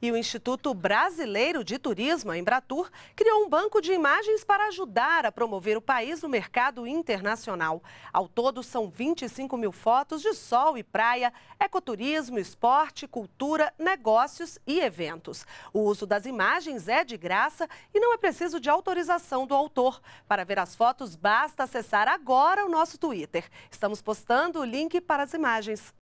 E o Instituto Brasileiro de Turismo, a Embratur, criou um banco de imagens para ajudar a promover o país no mercado internacional. Ao todo, são 25 mil fotos de sol e praia, ecoturismo, esporte, cultura, negócios e eventos. O uso das imagens é de graça e não é preciso de autorização do autor. Para ver as fotos, basta acessar agora o nosso Twitter. Estamos postando o link para as imagens.